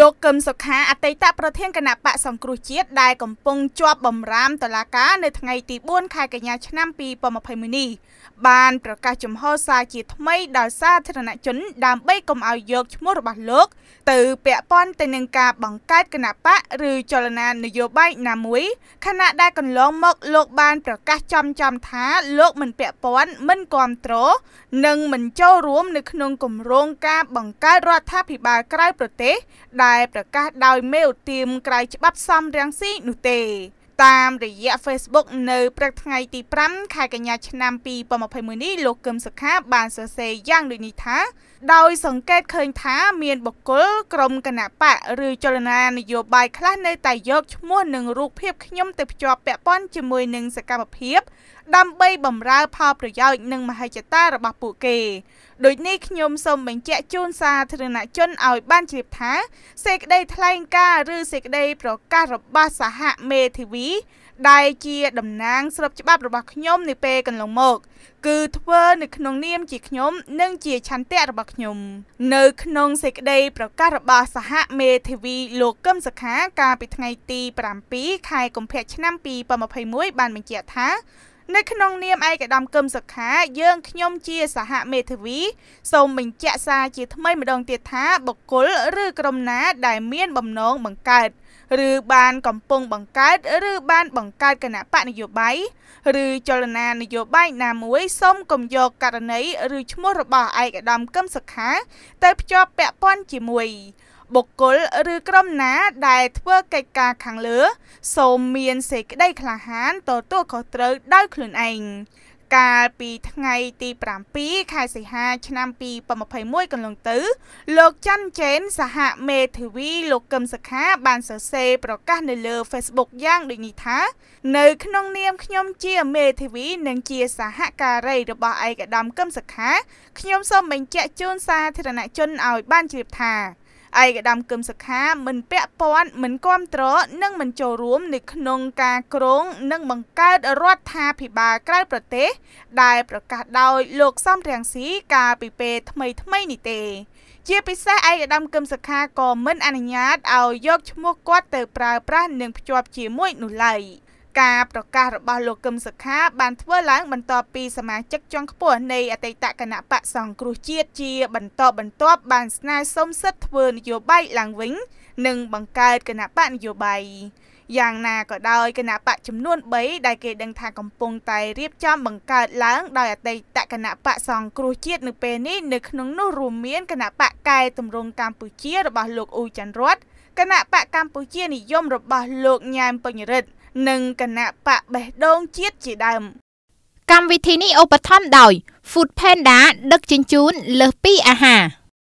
លោកកឹមសុខាអតីតប្រធានគណៈបកសង្គ្រោះជាតិដែលកំពុងជាប់បំរាមតុលាការនៅថ្ងៃទី4ខែកញ្ញា ឆ្នាំ2021នេះបានប្រកាសជំហរសារជាថ្មីដល់សាធារណជន ដើម្បីកុំឲ្យយកឈ្មោះរបស់លោក ទៅពាក់ព័ន្ធទៅនឹងការបង្កើតគណៈបកឬចលនានយោបាយណាមួយខណៈដែលកន្លង មក លោក បាន ប្រកាសចំចំថា លោកមិនពាក់ព័ន្ធមិនគ្រប់គ្រងនិង មិនចូលរួមនៅក្នុងគម្រោងការបង្កើតរដ្ឋាភិបាលក្រៅប្រទេសដែលដែលប្រកាសដោយមេឧទាមក្រៅច្បាប់សំរាំងស៊ីនោះទេ តាមរយៈ Facebook នៅព្រឹកថ្ងៃទី5ខែកញ្ញាឆ្នាំ2021នេះលោកកឹមសុខា បានសរសេរយ៉ាងដូចនេះថាដោយ សង្កេតឃើញថាមានបុគ្គលក្រុមគណៈបកឬចលនានយោបាយខ្លះនៅតែយកឈ្មោះនិងរូបភាពខ្ញុំទៅភ្ជាប់ពាក់ព័ន្ធជាមួយនឹងសកម្មភាពដើម្បីបម្រើផលប្រយោជន៍និងមហិច្ឆតារបស់ពួកគេដូចនេះខ្ញុំសូមបញ្ជាក់ជូនសាធារណជនឲ្យបានជ្រាបថា សេចក្តីថ្លែងការណ៍ឬសេចក្តីប្រកាសរបស់សហមេធាវី ដែលជាតំណាងស្របច្បាប់ របស់ខ្ញុំនាពេលកន្លងមក គឺធ្វើនៅក្នុងនាមជាខ្ញុំនិងជាឆន្ទៈរបស់ខ្ញុំនៅក្នុង សេចក្តី ប្រកាសរបស់សហមេធាវីលោកកឹមសខាកាលពីថ្ងៃទី7ខែកុម្ភៈឆ្នាំ2021បានបញ្ជាក់ថានៅក្នុងនាមឯកឧត្តមកឹមសុខាយើងខ្ញុំជាសហមេធាវីសូមបញ្ជាក់សារជាថ្មីម្ដងទៀតថាបុគ្គលឬក្រុមណាដែលមានបំណងបង្កើតឬបានកំពុងបង្កើតឬបានបង្កើតគណៈបកនយោបាយឬចលនានយោបាយណាមួយសូមកុំយកករណីឬឈ្មោះរបស់ឯកឧត្តមកឹមសុខាទៅភ្ជាប់ពាក់ព័ន្ធជាមួយបុគ្គល ឬក្រុមណា ដែលធ្វើកិច្ចការខាងលើ សូមមានសេចក្តីក្លាហានទទួលខុសត្រូវដោយខ្លួនឯងកាលពីថ្ងៃទី7ខែសីហាឆ្នាំ2021កន្លងទៅ លោកច័ន្ទចេនសហមេធាវី លោកកឹមសខា បានសរសេរប្រកាស នៅលើ Facebook យ៉ាងដូចនេះថានៅ ក្នុងនាមខ្ញុំជាមេធាវី និង ជាសហការីរបស់ឯកឧត្តមកឹមសខាខ្ញុំសូមបញ្ជាក់ជូនសាធារណជនឲ្យបានជ្រាបថាឯកឧត្តមគឹមសុខាមិនពាក់ព័ន្ធមិនគ្រប់គ្រងនិងមិនចូលរួមនៅក្នុងការគ្រងនិងបង្កើតរដ្ឋាភិបាលក្រៅប្រទេស ដែលប្រកាសដោយលោកសំរាំងស៊ីកាលពីពេលថ្មីថ្មីនេះទេ ជាពិសេសឯកឧត្តមគឹមសុខាក៏មិនអនុញ្ញាតឲ្យយកឈ្មោះគាត់ទៅប្រើប្រាស់និងភ្ជាប់ជាមួយនោះឡើយ។ការប្រកាសរបស់លោកកឹមសុខាបានធ្វើឡើងបន្ទាប់ពីសមាជិកជាន់ខ្ពស់នៃអតីតគណៈបកសង្គ្រោះជាតិជា បន្តបន្ទាប់បានស្នើសុំសិទ្ធិធ្វើនយោបាយឡើងវិញ និងបង្កើតគណៈបកនយោបាយយ៉ាងណាក៏ដោយគណៈបកចំនួន3ដែលគេដឹងថាកំពុងតែរៀបចំបង្កើតឡើង ដោយអតីតគណៈបកសង្គ្រោះជាតិនៅពេលនេះនៅក្នុងនោះរួមមានគណៈបកកែតម្រង់កម្ពុជារបស់លោកអ៊ូច័ន្ទរតគណៈបកកម្ពុជានិយមរបស់លោកញ៉ែមបញ្ញរិទ្ធនិងគណៈបកបេះដូងជាតិជាដើមកម្មវិធីនេះឧបត្ថម្ភដោយ Food Panda ដឹកជញ្ជូនលើសពីអាហារ